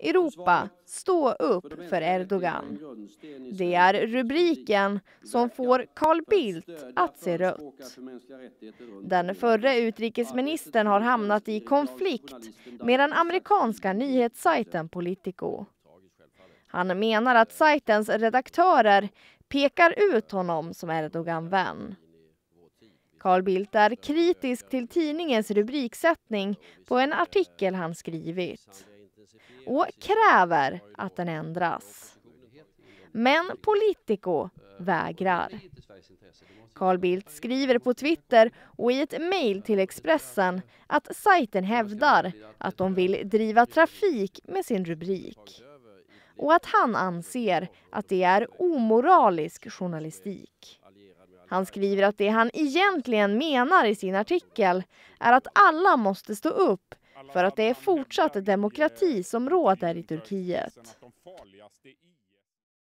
Europa, stå upp för Erdogan. Det är rubriken som får Carl Bildt att se rött. Den förre utrikesministern har hamnat i konflikt med den amerikanska nyhetssajten Politico. Han menar att sajtens redaktörer pekar ut honom som Erdogan-vän. Carl Bildt är kritisk till tidningens rubriksättning på en artikel han skrivit och kräver att den ändras. Men Politico vägrar. Carl Bildt skriver på Twitter och i ett mejl till eh, Expressen eh, att sajten hävdar att de vill driva trafik med sin rubrik och att han anser att det är omoralisk journalistik. Han skriver att det han egentligen menar i sin artikel är att alla måste stå upp för att det är fortsatt demokrati som råder i Turkiet.